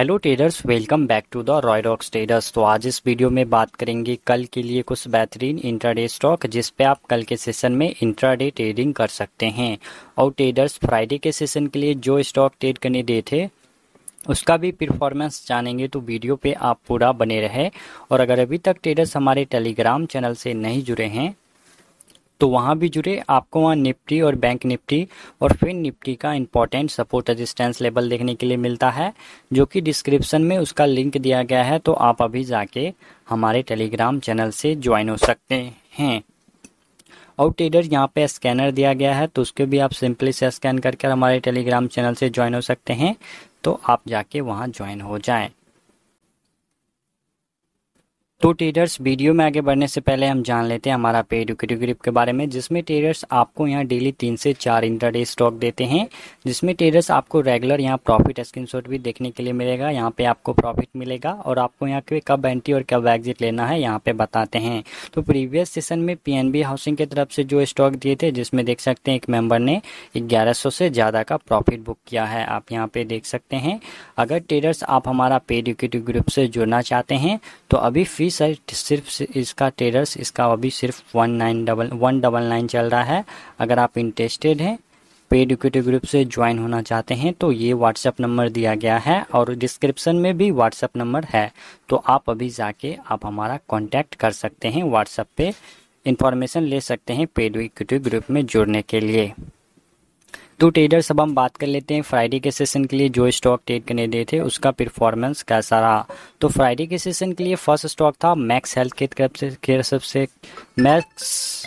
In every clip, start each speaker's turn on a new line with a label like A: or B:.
A: hello traders welcome back to the Roy Rocks Traders तो आज इस वीडियो में बात करेंगे कल के लिए कुछ बेहतरीन इंट्राडे स्टॉक जिस पे आप कल के सेशन में इंट्राडे ट्रेडिंग कर सकते हैं और ट्रेडर्स फ्राइडे के सेशन के लिए जो स्टॉक ट्रेड करने दे थे उसका भी परफॉर्मेंस जानेंगे तो वीडियो पे आप पूरा बने रहे और अगर अभी तक ट्रेडर्स हमारे टेलीग्राम चैनल से नहीं जुड़े हैं तो वहाँ भी जुड़े आपको वहाँ निफ्टी और बैंक निफ्टी और फिर निफ्टी का इंपॉर्टेंट सपोर्ट रजिस्टेंस लेवल देखने के लिए मिलता है जो कि डिस्क्रिप्शन में उसका लिंक दिया गया है तो आप अभी जाके हमारे टेलीग्राम चैनल से ज्वाइन हो सकते हैं और ट्रेडर यहाँ पे स्कैनर दिया गया है तो उसके भी आप सिंपली से स्कैन करके हमारे टेलीग्राम चैनल से ज्वाइन हो सकते हैं तो आप जाके वहाँ ज्वाइन हो जाएं तो ट्रेडर्स वीडियो में आगे बढ़ने से पहले हम जान लेते हैं हमारा पेड इक्विटी ग्रुप के बारे में जिसमें ट्रेडर्स आपको यहाँ डेली तीन से चार इंटरडे स्टॉक देते हैं जिसमें ट्रेडर्स आपको रेगुलर यहाँ प्रॉफिट शॉट भी देखने के लिए मिलेगा यहाँ पे आपको प्रॉफिट मिलेगा और आपको यहाँ पे कब एंट्री और कब एग्जिट लेना है यहाँ पे बताते हैं तो प्रीवियस सेशन में पी हाउसिंग की तरफ से जो स्टॉक दिए थे जिसमें देख सकते हैं एक मेम्बर ने ग्यारह से ज़्यादा का प्रॉफिट बुक किया है आप यहाँ पे देख सकते हैं अगर ट्रेडर्स आप हमारा पेड इक्विटी ग्रुप से जुड़ना चाहते हैं तो अभी फीस अभी सर सिर्फ इसका टेरर्स इसका अभी सिर्फ one nine double one double nine चल रहा है अगर आप इंटरेस्टेड हैं पेड इक्विटी ग्रुप से ज्वाइन होना चाहते हैं तो ये व्हाट्सएप नंबर दिया गया है और डिस्क्रिप्शन में भी व्हाट्सएप नंबर है तो आप अभी जाके आप हमारा कॉन्टैक्ट कर सकते हैं व्हाट्सएप पे इंफॉर्मेशन ले सकते हैं पेड इक्विटी ग्रुप में जुड़ने के लिए तो ट्रेडर्स अब हम बात कर लेते हैं फ्राइडे के सेशन के लिए जो स्टॉक ट्रेड करने दिए थे उसका परफॉर्मेंस कैसा रहा तो फ्राइडे के सेशन के लिए फर्स्ट स्टॉक था मैक्स हेल्थ की तरफ से केयर सबसे मैक्स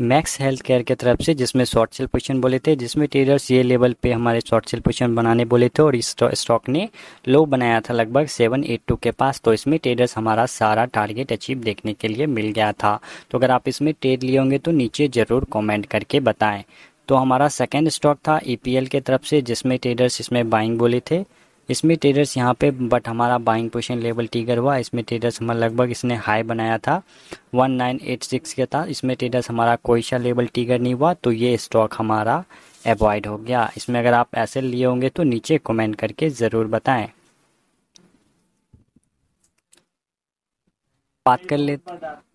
A: मैक्स हेल्थ केयर की तरफ से जिसमें शॉर्ट सेल पोजीशन बोले थे जिसमें ट्रेडर्स ये लेवल पे हमारे शॉर्ट सेल पोजीशन बनाने बोले थे और इस स्टॉक ने लो बनाया था लगभग सेवन एट टू के पास तो इसमें ट्रेडर्स हमारा सारा टारगेट अचीव देखने के लिए मिल गया था तो अगर आप इसमें ट्रेड लिए होंगे तो नीचे ज़रूर कॉमेंट करके बताएं तो हमारा सेकेंड स्टॉक था ई के तरफ से जिसमें ट्रेडर्स इसमें बाइंग बोले थे इसमें ट्रेडर्स यहाँ पे बट हमारा बाइंग पोजिशन लेवल टीगर हुआ इसमें ट्रेडर्स हमारा लगभग इसने हाई बनाया था 1986 का था इसमें ट्रेडर्स हमारा कोई सा लेवल टीगर नहीं हुआ तो ये स्टॉक हमारा अवॉइड हो गया इसमें अगर आप ऐसे लिए होंगे तो नीचे कमेंट करके ज़रूर बताएं बात कर ले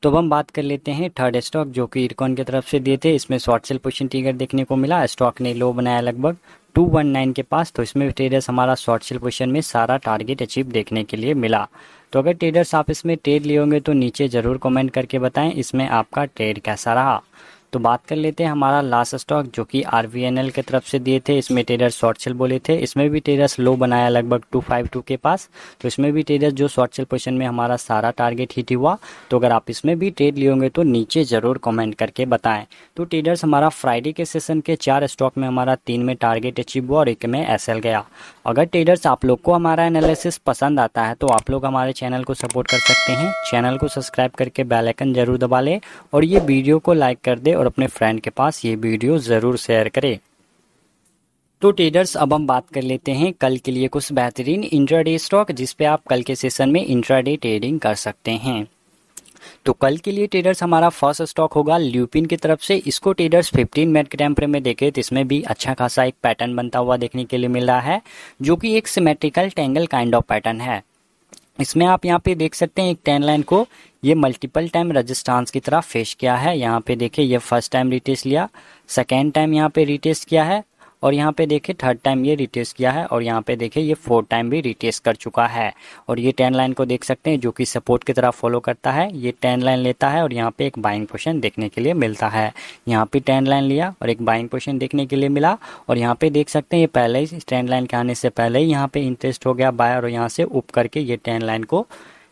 A: तो हम बात कर लेते हैं थर्ड स्टॉक जो कि इरकॉन की तरफ से दिए थे इसमें शॉर्ट सेल पोजिशन टीगर देखने को मिला स्टॉक ने लो बनाया लगभग 219 के पास तो इसमें ट्रेडर्स हमारा शॉर्ट सेल पोजिशन में सारा टारगेट अचीव देखने के लिए मिला तो अगर ट्रेडर्स आप इसमें ट्रेड लिए होंगे तो नीचे ज़रूर कमेंट करके बताएं इसमें आपका ट्रेड कैसा रहा तो बात कर लेते हैं हमारा लास्ट स्टॉक जो कि आर के तरफ से दिए थे इसमें टेडर शॉर्ट सेल बोले थे इसमें भी टेडर्स लो बनाया लगभग टू फाइव टू के पास तो इसमें भी टेडर्स जो शॉर्ट सेल पोजिशन में हमारा सारा टारगेट हिट हुआ तो अगर आप इसमें भी ट्रेड लिए होंगे तो नीचे ज़रूर कॉमेंट करके बताएं तो टेडर्स हमारा फ्राइडे के सेशन के चार स्टॉक में हमारा तीन में टारगेट अचीव हुआ और एक में एस गया अगर टेडर्स आप लोग को हमारा एनालिसिस पसंद आता है तो आप लोग हमारे चैनल को सपोर्ट कर सकते हैं चैनल को सब्सक्राइब करके बेलाइकन जरूर दबा लें और ये वीडियो को लाइक कर दे और अपने फ्रेंड के पास ये वीडियो ज़रूर शेयर करें तो ट्रेडर्स अब हम बात कर लेते हैं कल के लिए कुछ बेहतरीन इंट्राडे स्टॉक जिसपे आप कल के सेशन में इंट्राडे ट्रेडिंग कर सकते हैं तो कल के लिए ट्रेडर्स हमारा फर्स्ट स्टॉक होगा ल्यूपिन की तरफ से इसको ट्रेडर्स 15 मिनट के टाइम फ्रेम में देखे तो इसमें भी अच्छा खासा एक पैटर्न बनता हुआ देखने के लिए मिल रहा है जो कि एक symmetrical triangle kind of pattern है इसमें आप यहाँ पे देख सकते हैं एक टेन लाइन को ये मल्टीपल टाइम रजिस्ट्रांस की तरह फेस किया है यहाँ पे देखिए ये फर्स्ट टाइम रिटेस्ट लिया सेकेंड टाइम यहाँ पे रिटेस्ट किया है और यहाँ पे देखिए थर्ड टाइम ये रिटेस्ट किया है और यहाँ पे देखिए ये फोर्थ टाइम भी रिटेस्ट कर चुका है और ये टेन लाइन को देख सकते हैं जो कि सपोर्ट की तरह फॉलो करता है ये टेन लाइन लेता है और यहाँ पे एक बाइंग पोशन देखने के लिए मिलता है यहाँ पे टेन लाइन लिया और एक बाइंग पोशन देखने के लिए मिला और यहाँ पे देख सकते हैं ये पहले ही टेन लाइन के आने से पहले ही यहाँ पे इंटरेस्ट हो गया बाय और यहाँ से उप करके ये टेन लाइन को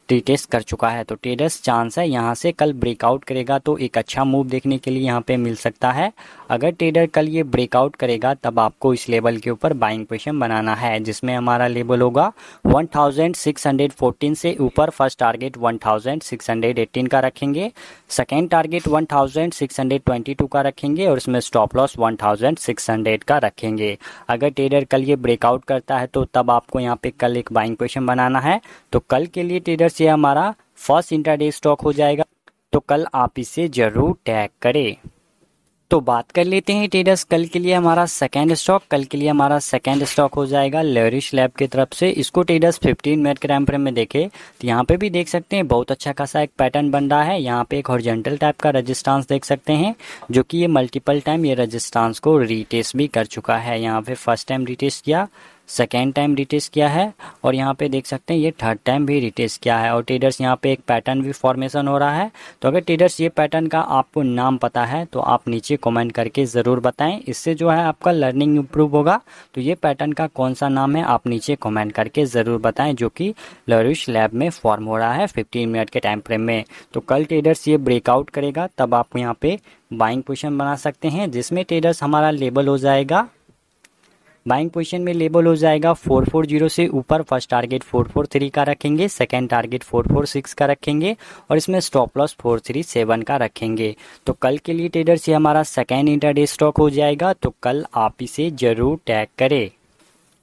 A: टी कर चुका है तो टेडस चांस है यहाँ से कल ब्रेकआउट करेगा तो एक अच्छा मूव देखने के लिए यहाँ पे मिल सकता है अगर ट्रेडर कल ये ब्रेकआउट करेगा तब आपको इस लेवल के ऊपर बाइंग पोजिशन बनाना है जिसमें हमारा लेवल होगा 1614 से ऊपर फर्स्ट टारगेट 1618 का रखेंगे सेकेंड टारगेट 1622 का रखेंगे और इसमें स्टॉप लॉस 1600 का रखेंगे अगर ट्रेडर कल ये ब्रेकआउट करता है तो तब आपको यहाँ पे कल एक बाइंग पोजिशन बनाना है तो कल के लिए ट्रेडर्स इससे हमारा फर्स्ट इंटरडे स्टॉक हो जाएगा तो कल आप इसे जरूर टैग करें तो बात कर लेते हैं ट्रेडर्स कल के लिए हमारा सेकेंड स्टॉक कल के लिए हमारा सेकेंड स्टॉक हो जाएगा लेरिश लैब की तरफ से इसको ट्रेडर्स 15 मिनट के टाइम फ्रेम में देखे तो यहाँ पे भी देख सकते हैं बहुत अच्छा खासा एक पैटर्न बन रहा है यहाँ पे एक हॉर्जेंटल टाइप का रजिस्टांस देख सकते हैं जो कि ये मल्टीपल टाइम ये रजिस्टांस को रिटेस्ट भी कर चुका है यहाँ पे फर्स्ट टाइम रिटेस्ट किया सेकेंड टाइम रिटेस्ट किया है और यहाँ पे देख सकते हैं ये थर्ड टाइम भी रिटेस्ट किया है और ट्रेडर्स यहाँ पे एक पैटर्न भी फॉर्मेशन हो रहा है तो अगर ट्रेडर्स ये पैटर्न का आपको नाम पता है तो आप नीचे कमेंट करके ज़रूर बताएं इससे जो है आपका लर्निंग इम्प्रूव होगा तो ये पैटर्न का कौन सा नाम है आप नीचे कॉमेंट करके ज़रूर बताएँ जो कि लरिश लैब में फॉर्म हो रहा है फिफ्टीन मिनट के टाइम फ्रेम में तो कल ट्रेडर्स ये ब्रेकआउट करेगा तब आप यहाँ पर बाइंग पोजिशन बना सकते हैं जिसमें ट्रेडर्स हमारा लेबल हो जाएगा बाइंग पोजिशन में लेबल हो जाएगा फोर फोर जीरो से ऊपर first target four four three का रखेंगे second target four four six का रखेंगे और इसमें stop loss four three seven का रखेंगे तो कल के लिए ट्रेडर्स ये हमारा सेकेंड इंटरडे स्टॉक हो जाएगा तो कल आप इसे जरूर टैग करें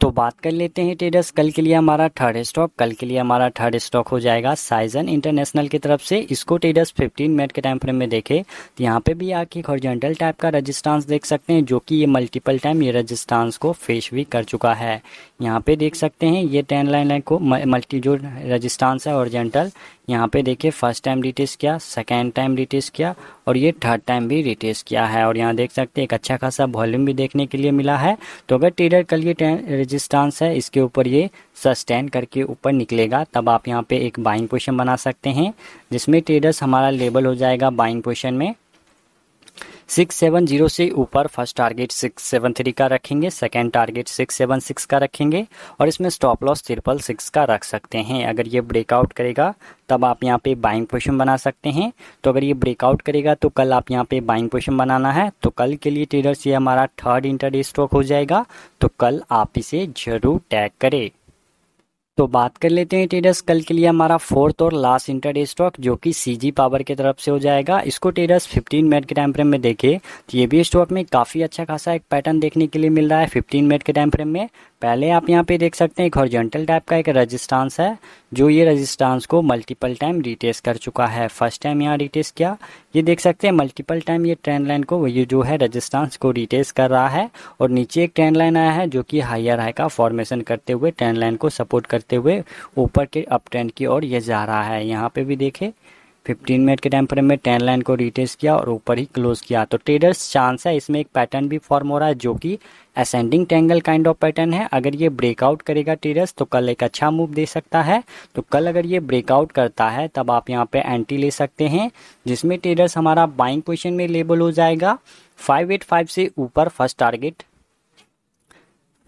A: तो बात कर लेते हैं ट्रेडर्स कल के लिए हमारा थर्ड स्टॉक कल के लिए हमारा थर्ड स्टॉक हो जाएगा साइजन इंटरनेशनल की तरफ से इसको ट्रेडर्स 15 मिनट के टाइम फ्रेम में देखें तो यहाँ पे भी आके एक हॉर्जेंटल टाइप का रेजिस्टेंस देख सकते हैं जो कि ये मल्टीपल टाइम ये रजिस्टांस को फेस भी कर चुका है यहाँ पे देख सकते हैं ये टेन लाइन लाइन को मल्टी जो रजिस्टांस है और जेंटल यहाँ पे देखिए फर्स्ट टाइम रिटेस्ट किया सेकेंड टाइम रिटेस्ट किया और ये थर्ड टाइम भी रिटेस्ट किया है और यहाँ देख सकते हैं एक अच्छा खासा वॉल्यूम भी देखने के लिए मिला है तो अगर ट्रेडर कल ये रजिस्टांस है इसके ऊपर ये सस्टेन करके ऊपर निकलेगा तब आप यहाँ पे एक बाइंग पोजिशन बना सकते हैं जिसमें ट्रेडर्स हमारा लेबल हो जाएगा बाइंग पोजिशन में सिक्स सेवन जीरो से ऊपर first target six seven three का रखेंगे second target six seven six का रखेंगे और इसमें स्टॉप लॉस ट्रिपल सिक्स का रख सकते हैं अगर ये ब्रेकआउट करेगा तब आप यहाँ पे बाइंग पोजिशन बना सकते हैं तो अगर ये ब्रेकआउट करेगा तो कल आप यहाँ पे बाइंग पोजिशन बनाना है तो कल के लिए ट्रेडर्स ये हमारा थर्ड इंटरडे स्टॉक हो जाएगा तो कल आप इसे जरूर टैग करें तो बात कर लेते हैं ट्रेडर्स कल के लिए हमारा फोर्थ और लास्ट इंटरडे स्टॉक जो कि सीजी पावर की तरफ से हो जाएगा इसको ट्रेडर्स 15 मिनट के टाइम फ्रेम में देखे तो ये भी स्टॉक में काफ़ी अच्छा खासा एक पैटर्न देखने के लिए मिल रहा है 15 मिनट के टाइम फ्रेम में पहले आप यहाँ पे देख सकते हैं एक हॉर्जेंटल टाइप का एक रजिस्टांस है जो ये रजिस्टांस को मल्टीपल टाइम रिटेस्ट कर चुका है फर्स्ट टाइम यहाँ रिटेस्ट किया ये देख सकते हैं मल्टीपल टाइम ये ट्रेंड लाइन को ये जो है रजिस्टांस को रिटेस कर रहा है और नीचे एक ट्रेंड लाइन आया है जो कि हाइयर हाई का फॉर्मेशन करते हुए ट्रेंड लाइन को सपोर्ट कर करते हुए ऊपर के अप ट्रेंड की ओर ये जा रहा है यहाँ पे भी देखे 15 मिनट के टाइम फ्रेम में टेन लाइन को रिटेस्ट किया और ऊपर ही क्लोज किया तो ट्रेडर्स चांस है इसमें एक पैटर्न भी फॉर्म हो रहा है जो कि ascending triangle kind of pattern है अगर ये ब्रेकआउट करेगा ट्रेडर्स तो कल एक अच्छा मूव दे सकता है तो कल अगर ये ब्रेकआउट करता है तब आप यहाँ पे एंट्री ले सकते हैं जिसमें ट्रेडर्स हमारा बाइंग पोजिशन में लेबल हो जाएगा फाइव एट फाइव से ऊपर फर्स्ट टारगेट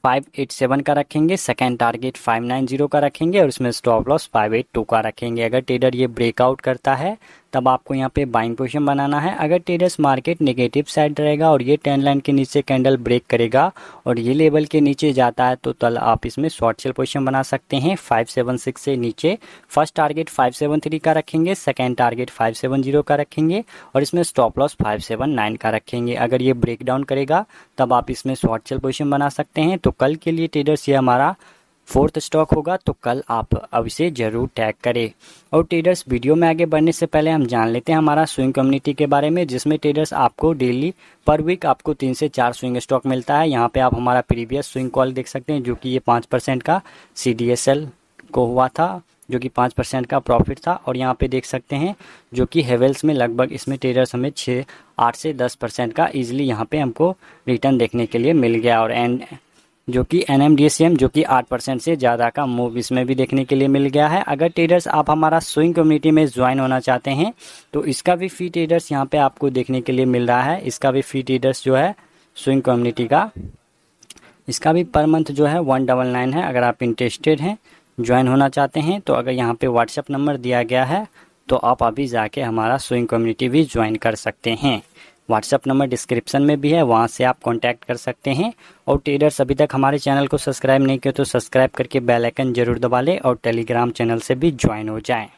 A: 587 का रखेंगे सेकेंड टारगेट 590 का रखेंगे और उसमें स्टॉप लॉस 582 का रखेंगे अगर ट्रेडर ये ब्रेकआउट करता है तब आपको यहाँ पे बाइंग पोजिशन बनाना है अगर टेरस मार्केट नेगेटिव साइड रहेगा और ये टेन लाइन के नीचे कैंडल ब्रेक करेगा और ये लेवल के नीचे जाता है तो तल आप इसमें शॉर्ट सेल पोजिशन बना सकते हैं फाइव सेवन सिक्स से नीचे first target five seven three का रखेंगे second target five seven zero का रखेंगे और इसमें stop loss five seven nine का रखेंगे अगर ये ब्रेक डाउन करेगा तब आप इसमें शॉर्ट सेल पोजिशन बना सकते हैं तो कल के लिए टेडर्स ये हमारा फोर्थ स्टॉक होगा तो कल आप अब इसे जरूर टैग करें और ट्रेडर्स वीडियो में आगे बढ़ने से पहले हम जान लेते हैं हमारा स्विंग कम्युनिटी के बारे में जिसमें ट्रेडर्स आपको डेली पर वीक आपको तीन से चार स्विंग स्टॉक मिलता है यहाँ पे आप हमारा प्रीवियस स्विंग कॉल देख सकते हैं जो कि ये पाँच परसेंट का सी को हुआ था जो कि पाँच परसेंट का प्रॉफिट था और यहाँ पे देख सकते हैं जो कि हेवेल्स में लगभग इसमें ट्रेडर्स हमें छः आठ से दस परसेंट का इजीली यहाँ पे हमको रिटर्न देखने के लिए मिल गया और एंड जो कि एन एम डी एम जो कि आठ परसेंट से ज़्यादा का मूव इसमें भी देखने के लिए मिल गया है अगर ट्रेडर्स आप हमारा स्विंग कम्युनिटी में ज्वाइन होना चाहते हैं तो इसका भी फी ट्रेडर्स यहाँ पे आपको देखने के लिए मिल रहा है इसका भी फी ट्रेडर्स जो है स्विंग कम्युनिटी का इसका भी पर मंथ जो है वन डबल नाइन है अगर आप इंटरेस्टेड हैं ज्वाइन होना चाहते हैं तो अगर यहाँ पे व्हाट्सएप नंबर दिया गया है तो आप अभी जाके हमारा स्विंग कम्युनिटी भी ज्वाइन कर सकते हैं व्हाट्सअप नंबर डिस्क्रिप्शन में भी है वहाँ से आप कॉन्टैक्ट कर सकते हैं और ट्रेडर्स अभी तक हमारे चैनल को सब्सक्राइब नहीं किया तो सब्सक्राइब करके बेलाइकन जरूर दबा लें और टेलीग्राम चैनल से भी ज्वाइन हो जाएँ